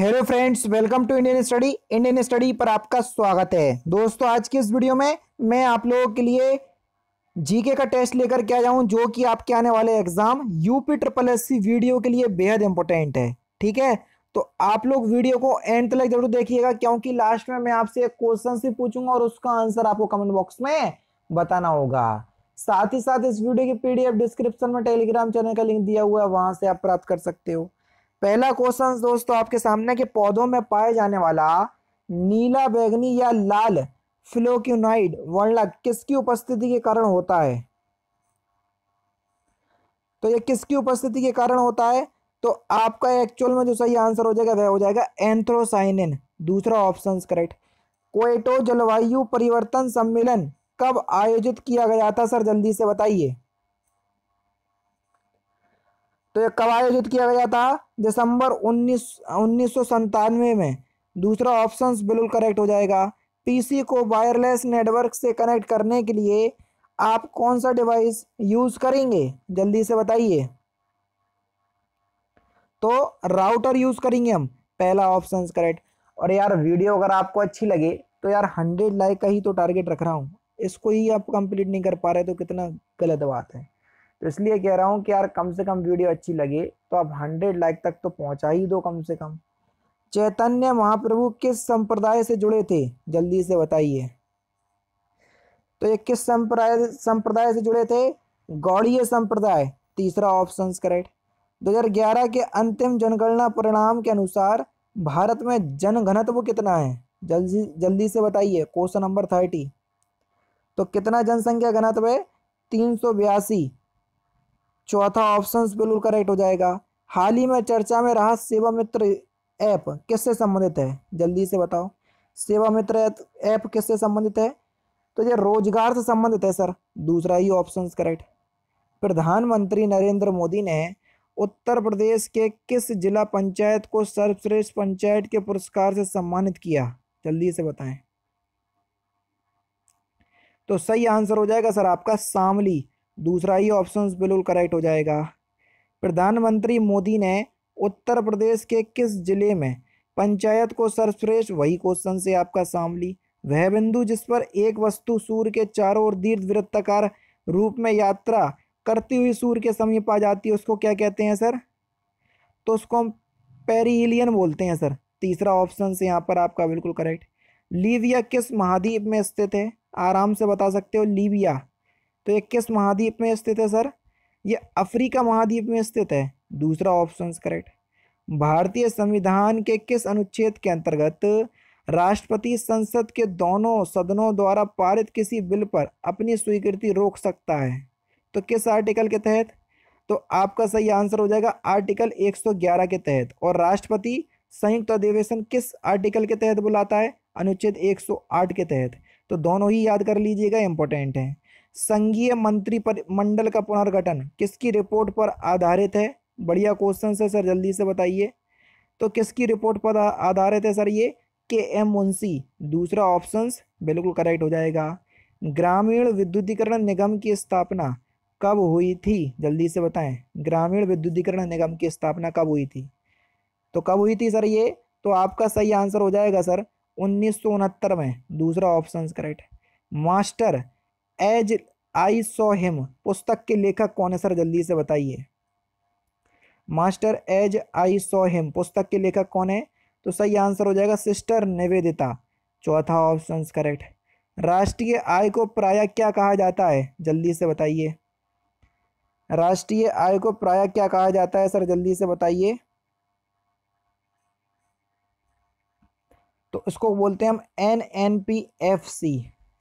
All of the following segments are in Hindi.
hello friends welcome to Indian study Indian study पर आपका स्वागत है दोस्तों आज की इस वीडियो में मैं आप लोगों के लिए जीके का टेस्ट लेकर के आ जाऊं जो कि आपके आने वाले exam UP triple S C video के लिए बेहद इंपॉर्टेंट है ठीक है तो आप लोग वीडियो को एंड तक जरूर देखिएगा क्योंकि लास्ट में मैं आपसे एक क्वेश्चन से पूछूंगा और उसका आंसर आपको कमेंट बॉक्स में बताना होगा साथ ही साथ इस वीडियो की पीडीएफ डिस्क्रिप्शन में टेलीग्राम चैनल का लिंक दिया हुआ है वहां से आप प्राप्त कर सकते हो पहला क्वेश्चन दोस्तों आपके सामने के पौधों में पाए जाने वाला नीला बैगनी या लाल फ्लोक्यूनाइड वर्णक किसकी उपस्थिति के कारण होता है तो ये किसकी उपस्थिति के कारण होता है तो आपका एक्चुअल में जो सही आंसर हो जाएगा वह हो जाएगा एंथ्रोसाइन दूसरा ऑप्शन करेक्ट कोएटो जलवायु परिवर्तन सम्मेलन कब आयोजित किया गया था सर जल्दी से बताइए तो एक कब आयोजित किया गया था दिसंबर उन्नीस उन्नीस में दूसरा ऑप्शन बिल्कुल करेक्ट हो जाएगा पीसी को वायरलेस नेटवर्क से कनेक्ट करने के लिए आप कौन सा डिवाइस यूज करेंगे जल्दी से बताइए तो राउटर यूज करेंगे हम पहला ऑप्शन करेक्ट और यार वीडियो अगर आपको अच्छी लगे तो यार हंड्रेड लाइक का ही तो टारगेट रख रहा हूँ इसको ही आप कंप्लीट नहीं कर पा रहे तो कितना गलत बात है तो इसलिए कह रहा हूँ कि यार कम से कम वीडियो अच्छी लगे तो आप हंड्रेड लाइक तक तो पहुँचा ही दो कम से कम चैतन्य महाप्रभु किस संप्रदाय से जुड़े थे जल्दी से बताइए तो ये किस संप्रदाय संप्रदाय से जुड़े थे गौड़ीय संप्रदाय तीसरा ऑप्शन करेक्ट 2011 के अंतिम जनगणना परिणाम के अनुसार भारत में जन घनत्व कितना है जल्दी जल्दी से बताइए क्वेश्चन नंबर थर्टी तो कितना जनसंख्या घनत्व है तीन सौ बयासी चौथा ऑप्शन बिल्कुल करेक्ट हो जाएगा हाल ही में चर्चा में रहा सेवा मित्र ऐप किससे संबंधित है जल्दी से बताओ सेवा मित्र ऐप किससे संबंधित है तो ये रोजगार से संबंधित है सर दूसरा ही ऑप्शन करेक्ट प्रधानमंत्री नरेंद्र मोदी ने उत्तर प्रदेश के किस जिला पंचायत को सर्वश्रेष्ठ पंचायत के पुरस्कार से सम्मानित किया जल्दी से बताएं तो सही आंसर हो जाएगा सर आपका शामली दूसरा ही ऑप्शन बिल्कुल करेक्ट हो जाएगा प्रधानमंत्री मोदी ने उत्तर प्रदेश के किस जिले में पंचायत को सर्वश्रेष्ठ वही क्वेश्चन से आपका सामली वह बिंदु जिस पर एक वस्तु सूर्य के चारों ओर दीर्घ वृत्ताकार रूप में यात्रा करती हुई सूर्य के समीप आ जाती है उसको क्या कहते हैं सर तो उसको हम पेरीलियन बोलते हैं सर तीसरा ऑप्शन से यहाँ पर आपका बिल्कुल करेक्ट लीबिया किस महाद्वीप में स्थित है आराम से बता सकते हो लीबिया तो ये किस महाद्वीप में स्थित है सर ये अफ्रीका महाद्वीप में स्थित है दूसरा ऑप्शन करेक्ट भारतीय संविधान के किस अनुच्छेद के अंतर्गत राष्ट्रपति संसद के दोनों सदनों द्वारा पारित किसी बिल पर अपनी स्वीकृति रोक सकता है तो किस आर्टिकल के तहत तो आपका सही आंसर हो जाएगा आर्टिकल 111 के तहत और राष्ट्रपति संयुक्त अधिवेशन किस आर्टिकल के तहत बुलाता है अनुच्छेद 108 के तहत तो दोनों ही याद कर लीजिएगा इंपॉर्टेंट है संघीय मंडल का पुनर्गठन किसकी रिपोर्ट पर आधारित है बढ़िया क्वेश्चन है सर जल्दी से बताइए तो किसकी रिपोर्ट पर आधारित है सर ये के एम मुंशी दूसरा ऑप्शन बिल्कुल करेक्ट हो जाएगा ग्रामीण विद्युतीकरण निगम की स्थापना कब हुई थी जल्दी से बताएं ग्रामीण विद्युतीकरण निगम की स्थापना कब हुई थी तो कब हुई थी सर ये तो आपका सही आंसर हो जाएगा सर उन्नीस में दूसरा option correct master as I saw him पुस्तक के लेखक कौन है सर जल्दी से बताइए master as I saw him पुस्तक के लेखक कौन है तो सही आंसर हो जाएगा सिस्टर निवेदिता चौथा ऑप्शन करेक्ट राष्ट्रीय आय को प्राय क्या कहा जाता है जल्दी से बताइए राष्ट्रीय आय को प्राय क्या कहा जाता है सर जल्दी से बताइए तो इसको बोलते हैं हम N N P F C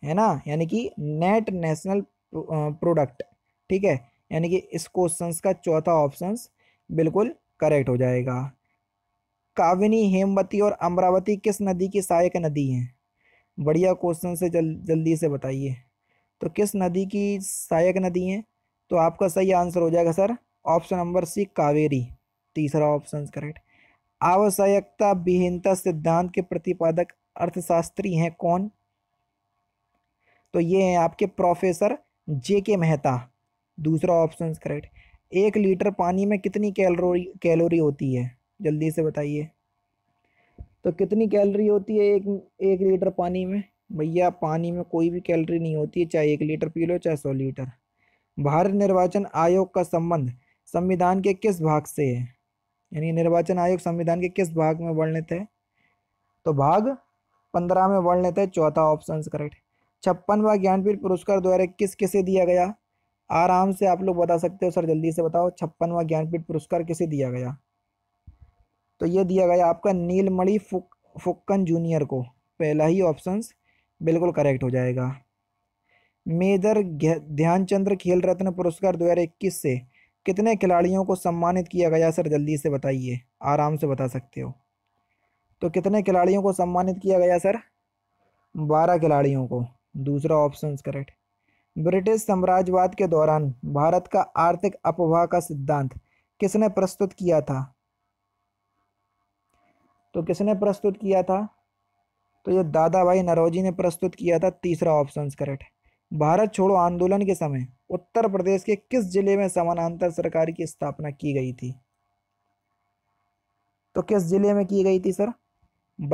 है ना यानी कि नेट नेशनल प्रोडक्ट ठीक है यानी कि इस क्वेश्चन का चौथा ऑप्शन बिल्कुल करेक्ट हो जाएगा काविनी हेमवती और अमरावती किस नदी की सहायक नदी हैं बढ़िया क्वेश्चन से जल जल्दी से बताइए तो किस नदी की सहायक नदी हैं तो आपका सही आंसर हो जाएगा sir option number C Kaveri तीसरा ऑप्शन करेक्ट आवश्यकता विहीनता सिद्धांत के प्रतिपादक अर्थशास्त्री हैं कौन तो ये हैं आपके प्रोफेसर जे के मेहता दूसरा ऑप्शन करेक्ट एक लीटर पानी में कितनी कैलोरी कैलोरी होती है जल्दी से बताइए तो कितनी कैलोरी होती है एक एक लीटर पानी में भैया पानी में कोई भी कैलोरी नहीं होती है चाहे एक लीटर पी लो चाहे सौ लीटर भारत निर्वाचन आयोग का संबंध संविधान के किस भाग से है यानी निर्वाचन आयोग संविधान के किस भाग में वर्णित है तो भाग पंद्रह में वर्णित है चौथा ऑप्शन करेक्ट छप्पनवा ज्ञानपीठ पुरस्कार दो हज़ार इक्कीस किसे दिया गया आराम से आप लोग बता सकते हो सर जल्दी से बताओ छप्पनवा ज्ञानपीठ पुरस्कार किसे दिया गया तो ये दिया गया आपका नीलमणि फुक फुक्कन जूनियर को पहला ही ऑप्शन बिल्कुल करेक्ट हो जाएगा मेजर ध्यानचंद्र खेल रत्न पुरस्कार इक्कीस से कितने खिलाड़ियों को सम्मानित किया गया सर जल्दी से बताइए आराम से बता सकते हो तो कितने खिलाड़ियों को सम्मानित किया गया सर बारह खिलाड़ियों को दूसरा ऑप्शन करेक्ट ब्रिटिश साम्राज्यवाद के दौरान भारत का आर्थिक अपवाह का सिद्धांत किसने प्रस्तुत किया था तो किसने प्रस्तुत किया था तो ये दादा भाई नरोजी ने प्रस्तुत किया था तीसरा ऑप्शन करेक्ट भारत छोड़ो आंदोलन के समय उत्तर प्रदेश के किस जिले में समानांतर सरकार की स्थापना की गई थी तो किस जिले में की गई थी सर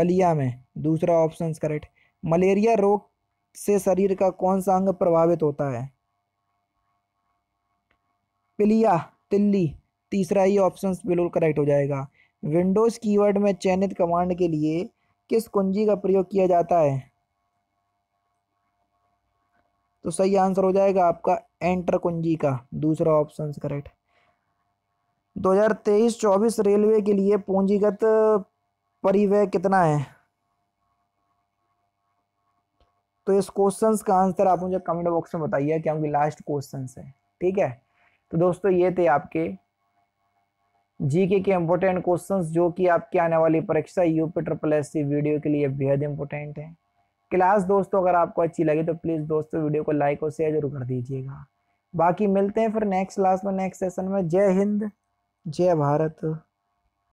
बलिया में दूसरा ऑप्शन करेक्ट मलेरिया रोग से शरीर का कौन सा अंग प्रभावित होता है पिलिया तिल्ली तीसरा ही ऑप्शन बिल्कुल करेक्ट हो जाएगा विंडोज़ कीवर्ड में चयनित कमांड के लिए किस कुंजी का प्रयोग किया जाता है तो सही आंसर हो जाएगा आपका एंटर कुंजी का दूसरा ऑप्शन करेक्ट 2023-24 रेलवे के लिए पूंजीगत परिव्यय कितना है तो इस क्वेश्चन का आंसर आप मुझे कमेंट बॉक्स में बताइए क्योंकि लास्ट क्वेश्चन है ठीक है तो दोस्तों ये थे आपके जीके के इम्पोर्टेंट क्वेश्चंस जो कि आपकी आने वाली परीक्षा UP triple S C video के लिए बेहद इंपॉर्टेंट है क्लास दोस्तों अगर आपको अच्छी लगी तो प्लीज़ दोस्तों वीडियो को लाइक और शेयर जरूर कर दीजिएगा बाकी मिलते हैं फिर नेक्स्ट क्लास में नेक्स्ट सेशन में जय हिंद जय भारत